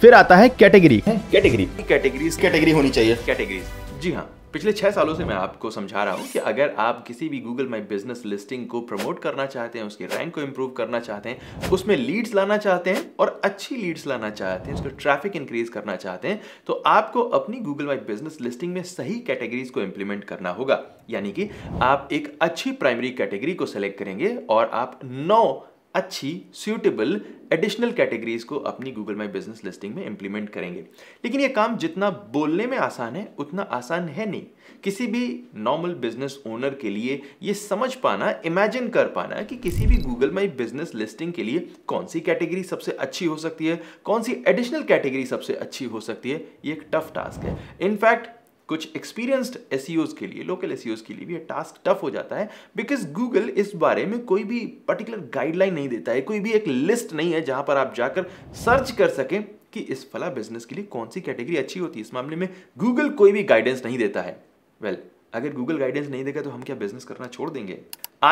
फिर आता है कैटेगरी कैटेगरी कैटेगरीज कैटेगरी होनी चाहिए कैटेगरीज जी हाँ पिछले छह सालों से मैं आपको समझा रहा हूँ कि अगर आप किसी भी गूगल माई बिजनेस लिस्टिंग को प्रमोट करना चाहते हैं उसके रैंक को इम्प्रूव करना चाहते हैं उसमें लीड्स लाना चाहते हैं और अच्छी लीड्स लाना चाहते हैं उसका ट्रैफिक इंक्रीज करना चाहते हैं तो आपको अपनी गूगल माई बिजनेस लिस्टिंग में सही कैटेगरीज को इम्प्लीमेंट करना होगा यानी कि आप एक अच्छी प्राइमरी कैटेगरी को सेलेक्ट करेंगे और आप नौ अच्छी सूटेबल एडिशनल कैटेगरीज को अपनी गूगल माई बिजनेस लिस्टिंग में इंप्लीमेंट करेंगे लेकिन ये काम जितना बोलने में आसान है उतना आसान है नहीं किसी भी नॉर्मल बिजनेस ओनर के लिए ये समझ पाना इमेजिन कर पाना कि किसी भी गूगल माई बिजनेस लिस्टिंग के लिए कौन सी कैटेगरी सबसे अच्छी हो सकती है कौन सी एडिशनल कैटेगरी सबसे अच्छी हो सकती है ये एक टफ टास्क है इनफैक्ट कुछ एक्सपीरियंस्ड एस e के लिए लोकल एस e के लिए भी ये टास्क टफ हो जाता है बिकॉज गूगल इस बारे में कोई भी पर्टिकुलर गाइडलाइन नहीं देता है कोई भी एक लिस्ट नहीं है जहां पर आप जाकर सर्च कर सकें कि इस फला बिजनेस के लिए कौन सी कैटेगरी अच्छी होती है इस मामले में गूगल कोई भी गाइडेंस नहीं देता है वेल well, अगर गूगल गाइडेंस नहीं देगा तो हम क्या बिजनेस करना छोड़ देंगे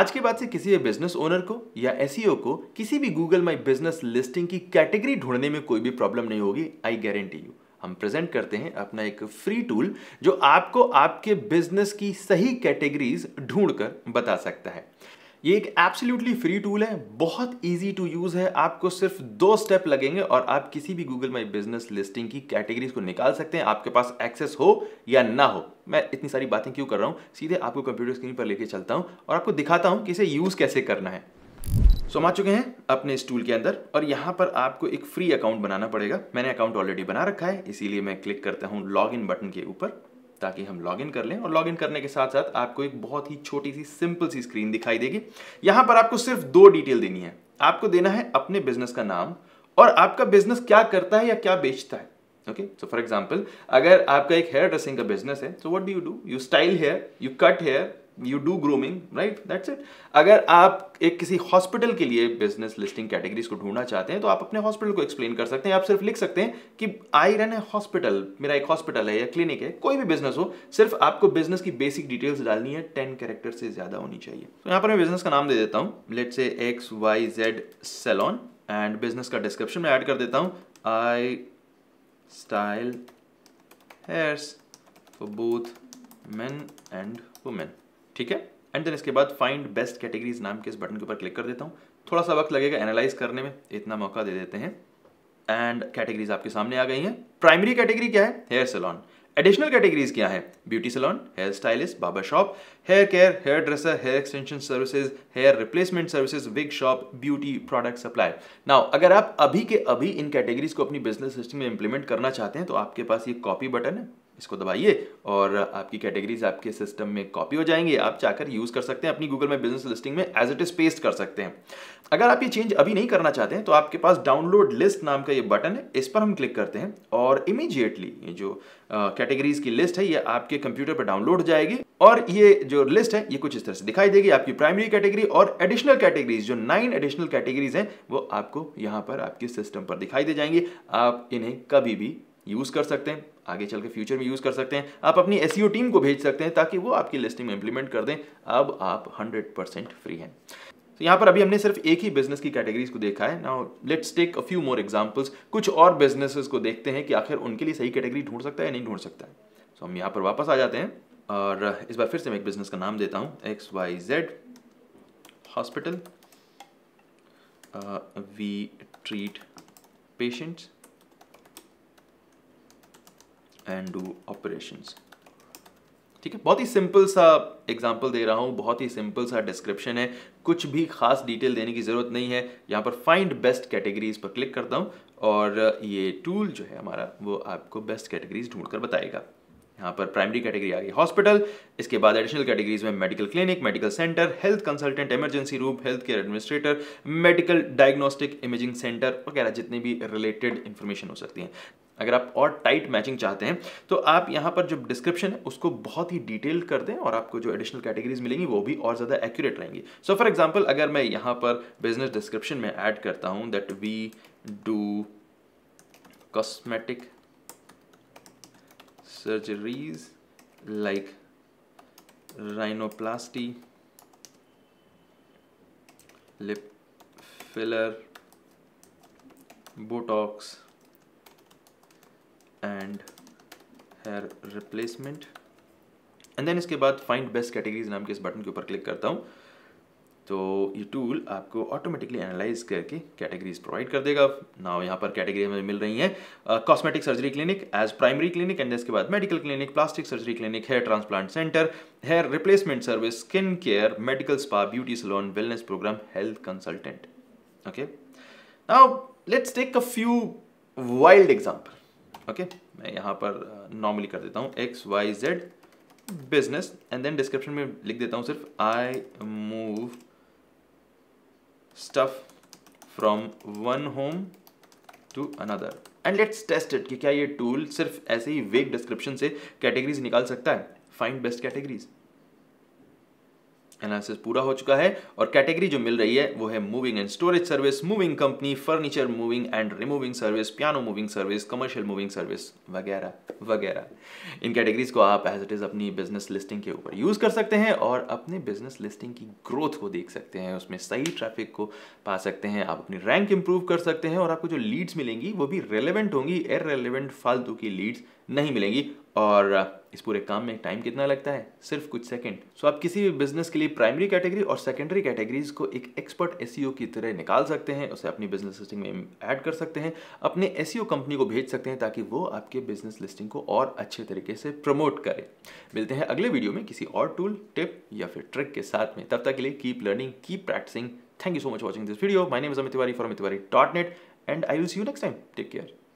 आज के बाद से किसी भी बिजनेस ओनर को या एस e को किसी भी गूगल माई बिजनेस लिस्टिंग की कैटेगरी ढूंढने में कोई भी प्रॉब्लम नहीं होगी आई गारंटी यू हम प्रेजेंट करते हैं अपना एक फ्री टूल जो आपको आपके बिजनेस की सही कैटेगरीज ढूंढकर बता सकता है ये एक एब्सोल्युटली फ्री टूल है बहुत इजी टू यूज़ है आपको सिर्फ दो स्टेप लगेंगे और आप किसी भी गूगल माई बिजनेस लिस्टिंग की कैटेगरीज को निकाल सकते हैं आपके पास एक्सेस हो या ना हो मैं इतनी सारी बातें क्यों कर रहा हूं सीधे आपको कंप्यूटर स्क्रीन पर लेके चलता हूं और आपको दिखाता हूँ कि इसे यूज़ कैसे करना है सो हम आ चुके हैं अपने इस टूल के अंदर और यहाँ पर आपको एक फ्री अकाउंट बनाना पड़ेगा मैंने अकाउंट ऑलरेडी बना रखा है इसीलिए मैं क्लिक करता हूँ लॉग इन बटन के ऊपर ताकि हम लॉग इन कर लें और लॉग इन करने के साथ साथ आपको एक बहुत ही छोटी सी सिंपल सी स्क्रीन दिखाई देगी यहाँ पर आपको सिर्फ दो डिटेल देनी है आपको देना है अपने बिजनेस का नाम और आपका बिजनेस क्या करता है या क्या बेचता है ओके सो फॉर एग्जाम्पल अगर आपका एक हेयर ड्रेसिंग का बिजनेस है so what do you do you style hair you cut hair you do grooming right that's it अगर आप एक किसी हॉस्पिटल के लिए बिजनेस लिस्टिंग कैटेगरीज को ढूंढना चाहते हैं तो आप अपने हॉस्पिटल को एक्सप्लेन कर सकते हैं आप सिर्फ लिख सकते हैं कि आई रन ए हॉस्पिटल मेरा एक हॉस्पिटल है या क्लिनिक है कोई भी बिजनेस हो सिर्फ आपको बिजनेस की बेसिक डिटेल्स डालनी है टेन कैरेक्टर से ज्यादा होनी चाहिए तो यहाँ पर मैं बिजनेस का नाम दे देता हूँ let say X Y Z salon and business का डिस्क्रिप्शन में ऐड कर देता हूँ I style hairs for man and women ठीक है एंड देन इसके बाद फाइंड बेस्ट कैटेगरीज नाम के इस बटन के ऊपर क्लिक कर देता हूँ थोड़ा सा वक्त लगेगा एनालाइज करने में इतना मौका दे देते हैं एंड कैटेगरीज आपके सामने आ गई हैं प्राइमरी कैटेगरी क्या है हेयर सलॉन एडिशनल कैटेगरीज क्या है ब्यूटी सलॉन हेयर स्टाइलिस्ट बाबा shop hair care hair dresser hair extension services hair replacement services wig shop beauty product supply now अगर आप अभी के अभी इन कैटेगरीज को अपनी बिजनेस सिस्टम में इंप्लीमेंट करना चाहते हैं तो आपके पास ये कॉपी बटन है इसको दबाइए और आपकी कैटेगरीज आपके सिस्टम में कॉपी हो जाएंगे आप चाहकर यूज़ कर सकते हैं अपनी गूगल में बिजनेस लिस्टिंग में एज इट इज़ पेस्ट कर सकते हैं अगर आप ये चेंज अभी नहीं करना चाहते हैं तो आपके पास डाउनलोड लिस्ट नाम का ये बटन है इस पर हम क्लिक करते हैं और इमीजिएटली ये जो कैटेगरीज की लिस्ट है ये आपके कंप्यूटर पर डाउनलोड हो जाएगी और ये जो लिस्ट है ये कुछ इस तरह से दिखाई देगी आपकी प्राइमरी कैटेगरी और एडिशनल कैटेगरीज जो नाइन एडिशनल कैटेगरीज हैं वो आपको यहाँ पर आपके सिस्टम पर दिखाई दे जाएंगी आप इन्हें कभी भी यूज़ कर सकते हैं आगे चल के फ्यूचर में यूज़ कर सकते हैं आप अपनी एस टीम e को भेज सकते हैं ताकि वो आपकी लिस्टिंग में इंप्लीमेंट कर दें अब आप हंड्रेड परसेंट फ्री हैं तो यहाँ पर अभी हमने सिर्फ एक ही बिजनेस की कैटेगरीज को देखा है now let's take a few more examples कुछ और बिजनेसेस को देखते हैं कि आखिर उनके लिए सही कैटेगरी ढूंढ सकता है या नहीं ढूंढ सकता है सो so, हम यहाँ पर वापस आ जाते हैं और इस बार फिर से मैं एक बिजनेस का नाम देता हूँ X Y Z hospital we treat patients and do operation ठीक है बहुत ही सिंपल सा एग्जाम्पल दे रहा हूँ बहुत ही सिंपल सा डिस्क्रिप्शन है कुछ भी खास डिटेल देने की ज़रूरत नहीं है यहाँ पर फाइंड बेस्ट कैटेगरीज पर क्लिक करता हूँ और ये टूल जो है हमारा वो आपको बेस्ट कैटेगरीज ढूंढ कर बताएगा यहाँ पर प्राइमरी कैटेगरी आ गई हॉस्पिटल इसके बाद एडिशनल कैटेगरीज में medical clinic medical centre health consultant emergency room health care administrator medical diagnostic imaging centre वगैरह जितनी भी रिलेटेड इन्फॉर्मेशन हो सकती है अगर आप और टाइट मैचिंग चाहते हैं तो आप यहाँ पर जो डिस्क्रिप्शन है उसको बहुत ही डिटेल कर दें और आपको जो एडिशनल कैटेगरीज मिलेंगी वो भी और ज़्यादा एक्यूरेट रहेंगी सो फॉर एग्जाम्पल अगर मैं यहाँ पर बिजनेस डिस्क्रिप्शन में ऐड करता हूँ that we do cosmetic surgeries like rhinoplasty, lip filler, Botox and hair replacement And then इसके बाद find best categories नाम के इस बटन के ऊपर क्लिक करता हूँ तो ये टूल आपको ऑटोमेटिकली एनालाइज करके कैटेगरीज प्रोवाइड कर देगा नाउ यहाँ पर कैटेगरी हमें मिल रही है cosmetic surgery clinic as primary clinic and इसके बाद medical clinic plastic surgery clinic hair transplant centre hair replacement service skin care medical spa beauty salon wellness programme health consultant okay now let's take a few wild example okay मैं यहाँ पर normally कर देता हूँ X Y Z business and then description में लिख देता हूँ सिर्फ I move stuff from one home to another and let's test it कि क्या ये टूल सिर्फ ऐसे ही वेग डिस्क्रिप्शन से कैटेगरीज निकाल सकता है फाइंड बेस्ट कैटेगरीज़ एनालिसिस पूरा हो चुका है और कैटेगरी जो मिल रही है वो है moving and storage service moving company furniture moving and removing service piano moving service commercial moving service वगैरह वगैरह इन कैटेगरीज को आप एज इट इज़ अपनी बिजनेस लिस्टिंग के ऊपर यूज़ कर सकते हैं और अपने बिजनेस लिस्टिंग की ग्रोथ को देख सकते हैं उसमें सही ट्रैफिक को पा सकते हैं आप अपनी रैंक इंप्रूव कर सकते हैं और आपको जो लीड्स मिलेंगी वो भी रेलिवेंट होंगी इरेलीवेंट फालतू की लीड्स नहीं मिलेंगी और इस पूरे काम में टाइम कितना लगता है सिर्फ कुछ सेकंड सो आप किसी भी बिजनेस के लिए प्राइमरी कैटेगरी और सेकेंडरी कैटेगरीज को एक एक्सपर्ट एस e की तरह निकाल सकते हैं उसे अपनी बिजनेस लिस्टिंग में ऐड कर सकते हैं अपने एस कंपनी e को भेज सकते हैं ताकि वो आपके बिजनेस लिस्टिंग को और अच्छे तरीके से प्रमोट करे मिलते हैं अगले वीडियो में किसी और टूल टिप या फिर ट्रिक के साथ में तब तक के लिए keep learning keep practising so much watching this video my name is Amit Tiwari for Amit Tiwari dot net and I will see you next time take care